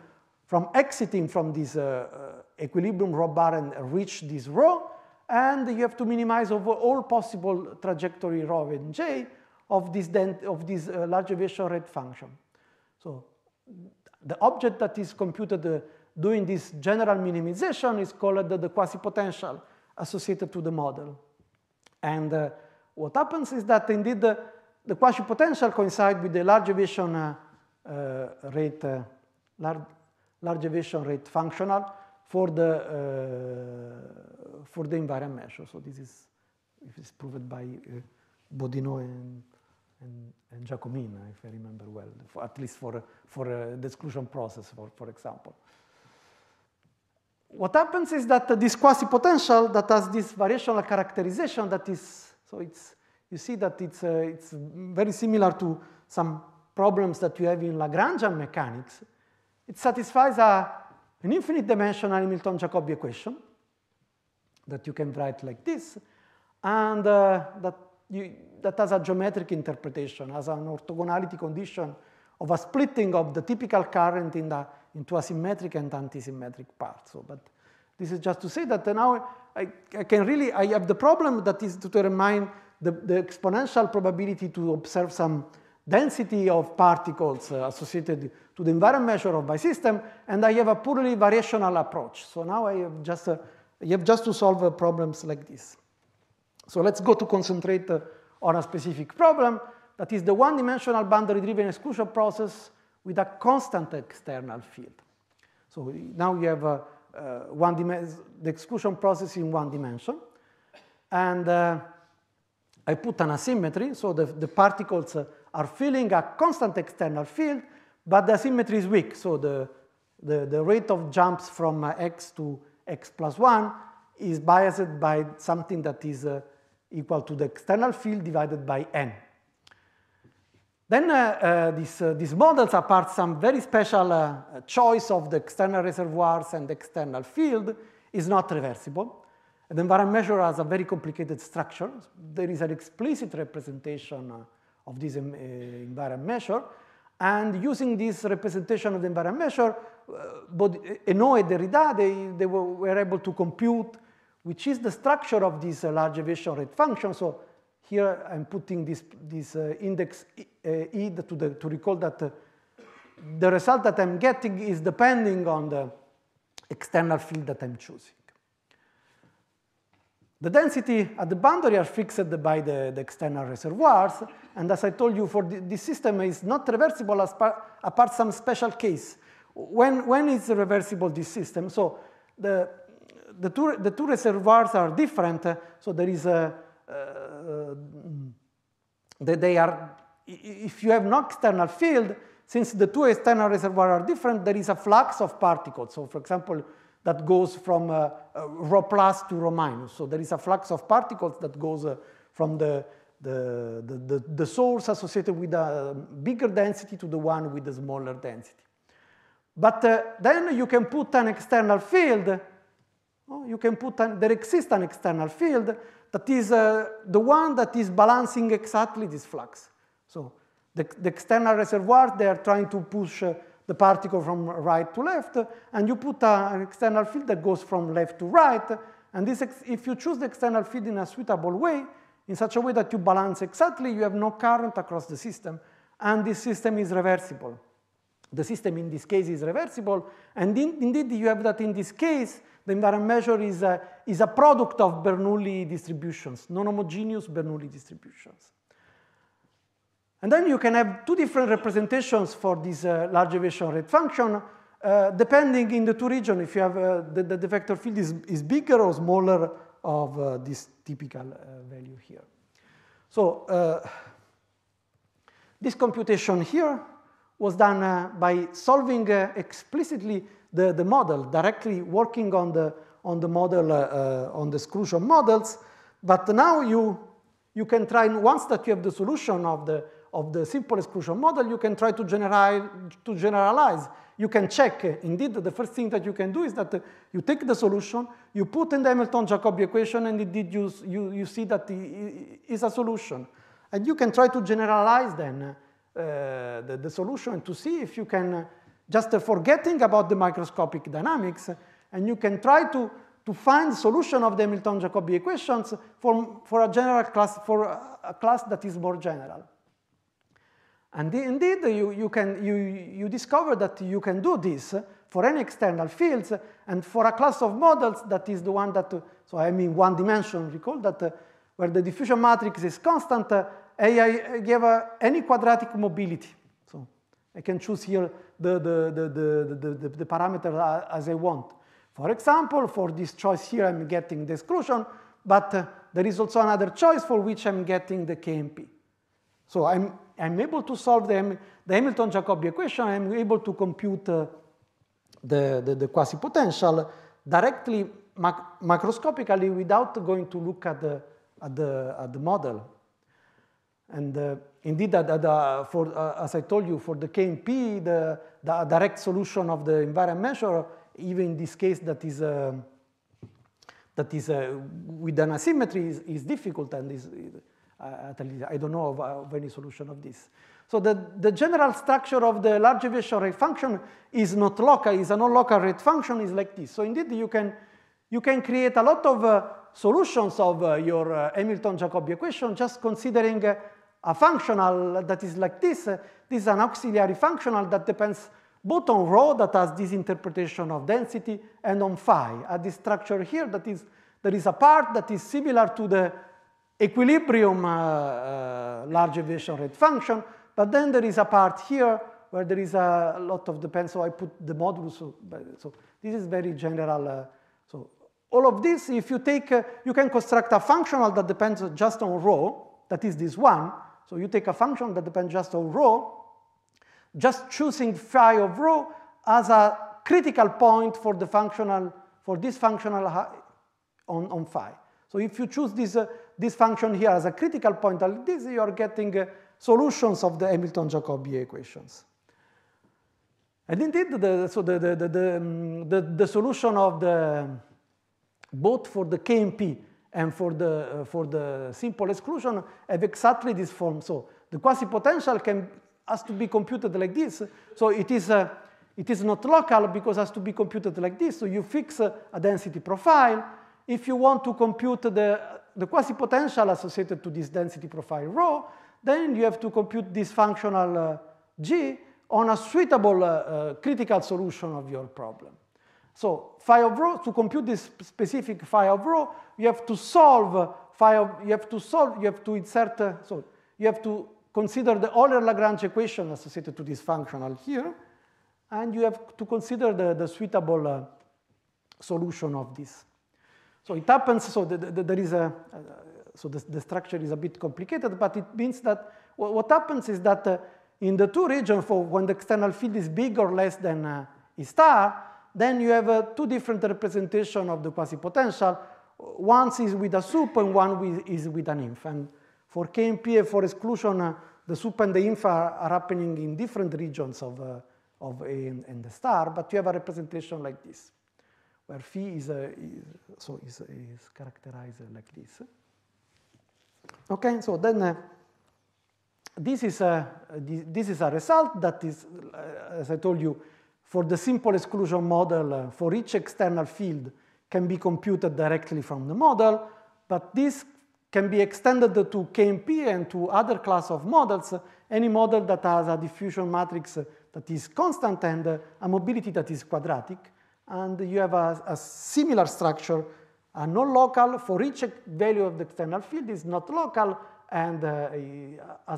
from exiting from this uh, uh, equilibrium rho bar and reach this rho. And you have to minimize over all possible trajectory rho and j of this, of this uh, large deviation rate function. So the object that is computed uh, doing this general minimization is called the, the quasi-potential associated to the model. And uh, what happens is that indeed the, the quasi-potential coincides with the large evasion uh, uh, rate, uh, large, large rate functional for the, uh, for the invariant measure. So this is, it's proved by uh, Bodino and, and, and if I remember well, for, at least for, for uh, the exclusion process, for, for example. What happens is that this quasi-potential that has this variational characterization that is so it's, you see that it's, uh, it's very similar to some problems that you have in Lagrangian mechanics. It satisfies a, an infinite dimensional Hamilton-Jacobi equation that you can write like this and uh, that, you, that has a geometric interpretation, as an orthogonality condition of a splitting of the typical current in the, into a symmetric and antisymmetric part. So, but this is just to say that now I, I can really, I have the problem that is to determine the, the exponential probability to observe some density of particles uh, associated to the environment measure of my system, and I have a purely variational approach. So now I have just, uh, you have just to solve uh, problems like this. So let's go to concentrate uh, on a specific problem that is the one-dimensional boundary-driven exclusion process with a constant external field. So now you have uh, uh, one the exclusion process in one dimension. And uh, I put an asymmetry, so the, the particles uh, are filling a constant external field, but the asymmetry is weak, so the, the, the rate of jumps from x to x plus 1 is biased by something that is equal to the external field divided by n. Then uh, uh, these, uh, these models, apart some very special choice of the external reservoirs and the external field, is not reversible. And the environment measure has a very complicated structure. There is an explicit representation of this environment measure. And using this representation of the environment measure, both Eno and Derrida, they, they were, able to compute which is the structure of this large evasion rate function. So here I'm putting this, this uh, index e, uh, e to, the, to recall that uh, the result that I'm getting is depending on the external field that I'm choosing. The density at the boundary are fixed by the, the external reservoirs, and as I told you, for the, this system is not reversible par, apart some special case. When, when is reversible this system? So the, the, two, the two reservoirs are different, so there is a, uh, um, that they are, if you have no external field, since the two external reservoirs are different, there is a flux of particles. So for example, that goes from uh, uh, rho plus to rho minus. So there is a flux of particles that goes uh, from the, the, the, the, source associated with a um, bigger density to the one with the smaller density. But uh, then you can put an external field. Oh, you can put an, there exists an external field that is uh, the one that is balancing exactly this flux. So the, the external reservoir, they are trying to push uh, the particle from right to left, and you put uh, an external field that goes from left to right, and this if you choose the external field in a suitable way, in such a way that you balance exactly, you have no current across the system, and this system is reversible. The system in this case is reversible, and in, indeed you have that in this case, the invariant measure is a, is a product of Bernoulli distributions, non-homogeneous Bernoulli distributions. And then you can have two different representations for this uh, large deviation rate function, uh, depending in the two regions if you have uh, the, the, vector field is, is bigger or smaller of uh, this typical uh, value here. So uh, this computation here was done by solving explicitly the, the model, directly working on the, on the model, uh, uh on the exclusion models. But now you, you can try, once that you have the solution of the, of the simple exclusion model, you can try to, generalize, to generalize. You can check. Uh, indeed, the first thing that you can do is that uh, you take the solution, you put in the Hamilton-Jacobi equation, and indeed you, you, you see that it is a solution. And you can try to generalize then uh, the, the solution to see if you can just forgetting about the microscopic dynamics, and you can try to, to find solution of the Hamilton-Jacobi equations for, for a general class, for a class that is more general. And indeed, you, you, can, you, you discover that you can do this for any external fields and for a class of models that is the one that, so I mean one dimension, recall that uh, where the diffusion matrix is constant, uh, AI gave any quadratic mobility. I can choose here the, the, the, the, the, the, parameter as I want. For example, for this choice here, I'm getting the exclusion, but uh, there is also another choice for which I'm getting the KMP. So I'm, I'm able to solve the, the Hamilton-Jacobi equation. I'm able to compute uh, the, the, the quasi-potential directly mac macroscopically without going to look at the, at the, at the model. And uh, indeed, uh, for, uh, as I told you, for the KMP, the, the direct solution of the invariant measure, even in this case that is, um, that is uh, with an asymmetry, is, is difficult and is, uh, I don't know of, uh, of, any solution of this. So the, the general structure of the large deviation rate function is not local, is a non-local rate function, is like this. So indeed, you can, you can create a lot of solutions of your Hamilton-Jacobi equation just considering a functional that is like this. Uh, this is an auxiliary functional that depends both on rho that has this interpretation of density and on phi. At this structure here that is, there is a part that is similar to the equilibrium uh, uh, large deviation rate function, but then there is a part here where there is a lot of depends, so I put the modulus. So, so this is very general. Uh, so all of this, if you take, uh, you can construct a functional that depends just on rho, that is this one, so you take a function that depends just on rho, just choosing phi of rho as a critical point for the functional, for this functional on, on phi. So if you choose this, uh, this function here as a critical point like this, you are getting uh, solutions of the Hamilton-Jacobi equations. And indeed, the, so the, the, the, the, um, the, the solution of the, both for the KMP and for the, uh, for the simple exclusion, have exactly this form. So the quasi-potential has to be computed like this. So it is, uh, it is not local because it has to be computed like this. So you fix uh, a density profile. If you want to compute the, the quasi-potential associated to this density profile rho, then you have to compute this functional uh, g on a suitable uh, uh, critical solution of your problem. So phi of rho, to compute this specific phi of rho, you have to solve phi of, you have to solve, you have to insert, uh, so you have to consider the Euler-Lagrange equation associated to this functional here, and you have to consider the, the suitable uh, solution of this. So it happens, so the, the, there is a, uh, so the, the structure is a bit complicated, but it means that what, what happens is that uh, in the two regions for when the external field is big or less than uh, E star, then you have uh, two different representation of the quasi-potential. One is with a soup and one with, is with an inf. And for KMP and for exclusion, uh, the soup and the inf are, are happening in different regions of, uh, of A and, and, the star, but you have a representation like this, where phi is, uh, is so is, is, characterized like this. Okay, so then uh, this, is a, uh, this, this, is a result that is, as I told you, for the simple exclusion model uh, for each external field can be computed directly from the model, but this can be extended to KMP and to other class of models, any model that has a diffusion matrix that is constant and a mobility that is quadratic. And you have a, a similar structure, a non-local for each value of the external field is not local and uh,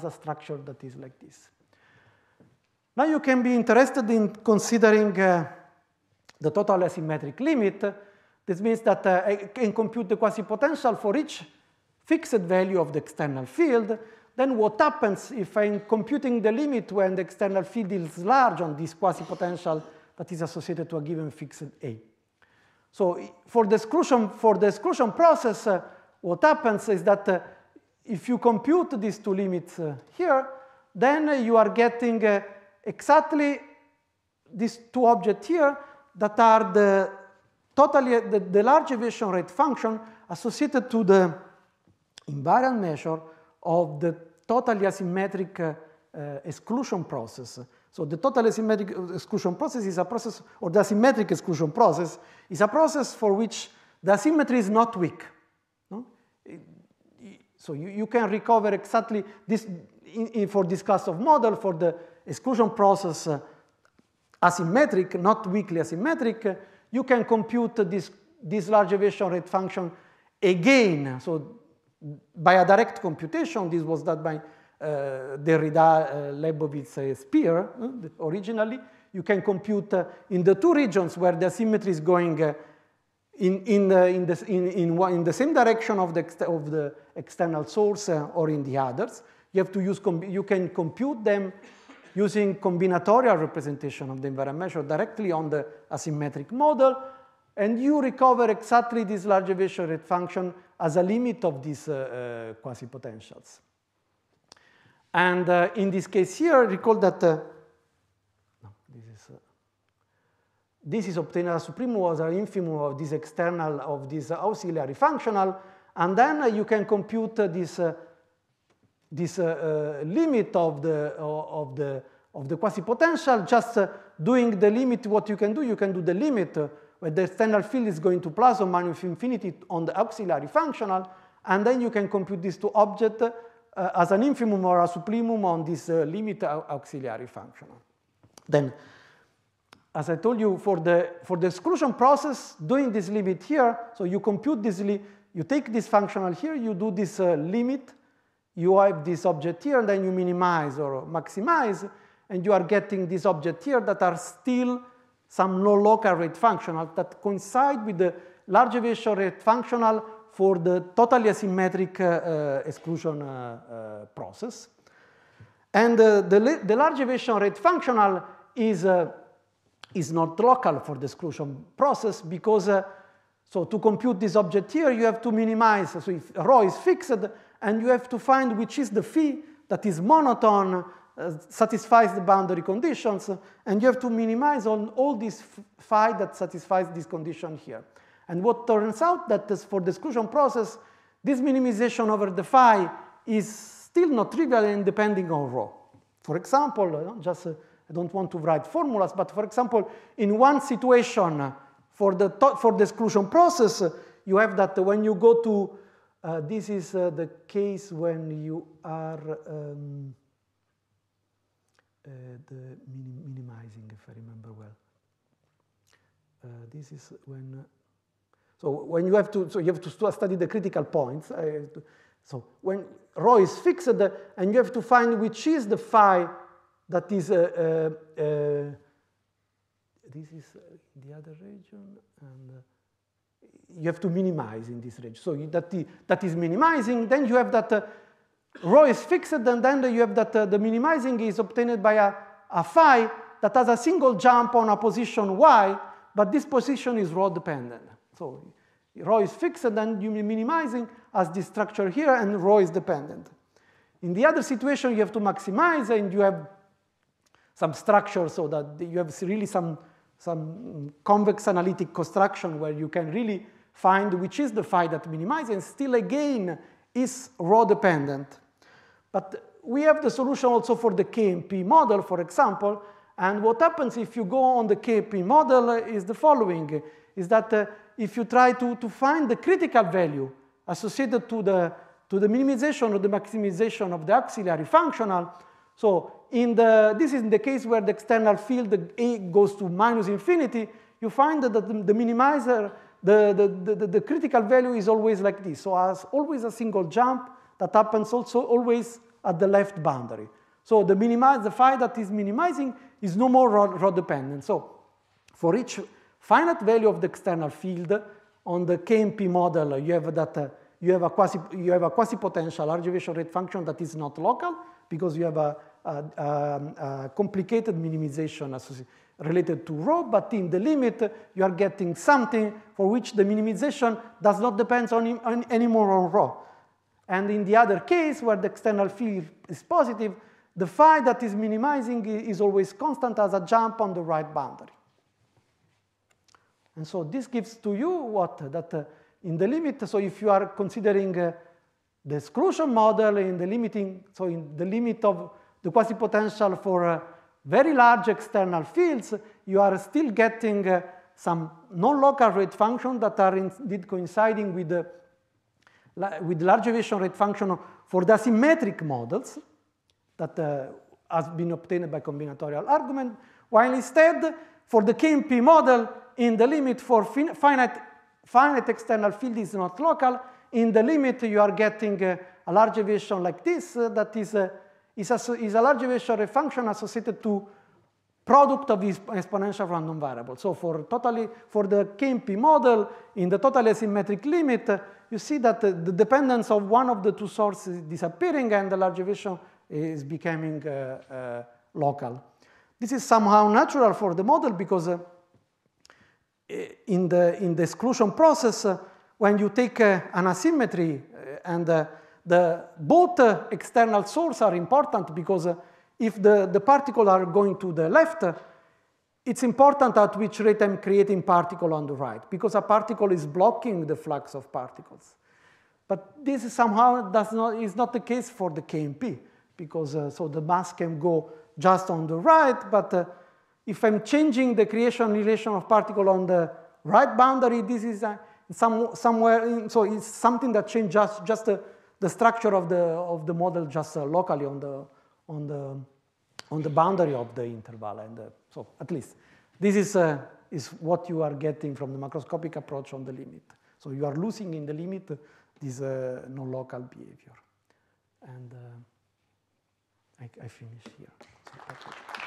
a structure that is like this. Now you can be interested in considering uh, the total asymmetric limit. This means that uh, I can compute the quasi-potential for each fixed value of the external field. Then what happens if I'm computing the limit when the external field is large on this quasi-potential that is associated to a given fixed A? So for the exclusion, for the exclusion process, uh, what happens is that uh, if you compute these two limits uh, here, then you are getting uh, exactly these two objects here that are the totally the, the large deviation rate function associated to the invariant measure of the totally asymmetric uh, uh, exclusion process. So the total asymmetric uh, exclusion process is a process, or the asymmetric exclusion process is a process for which the asymmetry is not weak. No? It, so you, you, can recover exactly this in, in for this class of model for the exclusion process uh, asymmetric, not weakly asymmetric, uh, you can compute this, this large deviation rate function again. So by a direct computation, this was done by uh, Derrida, uh, Leibovitz, uh, Speer uh, originally. You can compute uh, in the two regions where the asymmetry is going in, in, the, in, the, in, in, one, in the same direction of the, of the external source or in the others. You have to use, you can compute them using combinatorial representation of the environment measure directly on the asymmetric model, and you recover exactly this large evasion rate function as a limit of these uh, uh, quasi-potentials. And uh, in this case here, recall that uh, no, this, is, uh, this is obtained as a supremum or infimum of this external, of this auxiliary functional, and then uh, you can compute this this uh, uh, limit of the, of the, of the quasi-potential, just uh, doing the limit, what you can do, you can do the limit where the standard field is going to plus or minus infinity on the auxiliary functional, and then you can compute this two object uh, as an infimum or a supremum on this uh, limit auxiliary functional. Then, as I told you, for the, for the exclusion process, doing this limit here, so you compute this, you take this functional here, you do this uh, limit you have this object here and then you minimize or maximize and you are getting this object here that are still some low local rate functional that coincide with the large deviation rate functional for the totally asymmetric uh, uh, exclusion uh, uh process. And uh, the, the large deviation rate functional is, uh, is not local for the exclusion process because, so to compute this object here, you have to minimize, so if rho is fixed, and you have to find which is the phi that is monotone, uh, satisfies the boundary conditions, and you have to minimize on all these phi that satisfies this condition here. And what turns out that for the exclusion process, this minimization over the phi is still not trivial and depending on rho. For example, just uh, I don't want to write formulas, but for example, in one situation uh, for the, for the exclusion process, uh, you have that when you go to uh, this is uh, the case when you are um, uh, the minim minimizing, if I remember well. Uh, this is when, uh, so when you have to, so you have to study the critical points. Uh, so when rho is fixed and you have to find which is the phi that is, this is the other region and you have to minimize in this range. So that, the, that is minimizing. Then you have that uh, rho is fixed, and then you have that uh, the minimizing is obtained by a, a phi that has a single jump on a position y, but this position is rho dependent. So rho is fixed, and then you minimizing as this structure here, and rho is dependent. In the other situation, you have to maximize, and you have some structure so that you have really some some mm, convex analytic construction where you can really find which is the phi that minimizes and still again is rho dependent. But we have the solution also for the KMP model, for example, and what happens if you go on the KMP model is the following, is that uh, if you try to, to find the critical value associated to the, to the minimization or the maximization of the auxiliary functional, so in the, this is in the case where the external field A goes to minus infinity, you find that the, the minimizer, the, the, the, the, critical value is always like this. So as always a single jump that happens also always at the left boundary. So the minimize, the phi that is minimizing is no more rod, rod dependent. So for each finite value of the external field on the KMP model, you have that uh, you have a quasi you have a quasi potential deviation rate function that is not local because you have a uh, um, uh, complicated minimization related to rho, but in the limit you are getting something for which the minimization does not depend on, on anymore on rho. And in the other case where the external field is positive, the phi that is minimizing is always constant as a jump on the right boundary. And so this gives to you what? That uh, in the limit, so if you are considering uh, the exclusion model in the limiting, so in the limit of the quasi-potential for uh, very large external fields, you are still getting uh, some non-local rate function that are indeed coinciding with, the, uh, with large evasion rate function for the asymmetric models that uh, has been obtained by combinatorial argument, while instead for the KMP model in the limit for fin finite, finite external field is not local, in the limit you are getting uh, a large evasion like this uh, that is is a, is a large evaluation function associated to product of these exponential random variables. So for totally for the KMP model in the totally asymmetric limit, you see that the, the, dependence of one of the two sources is disappearing and the large evasion is becoming uh, uh, local. This is somehow natural for the model because uh, in the in the exclusion process, uh, when you take uh, an asymmetry and the, both uh, external sources are important because uh, if the, the particle are going to the left, uh, it's important at which rate I'm creating particle on the right because a particle is blocking the flux of particles. But this is somehow does not, is not the case for the KMP because uh, so the mass can go just on the right, but uh, if I'm changing the creation relation of particle on the right boundary, this is uh, some, somewhere, in, so it's something that changes just, just uh, the structure of the, of the model just uh, locally on the, on, the, on the boundary of the interval. And uh, so at least this is, uh, is what you are getting from the macroscopic approach on the limit. So you are losing in the limit this uh, non-local behavior. And uh, I, I finish here. So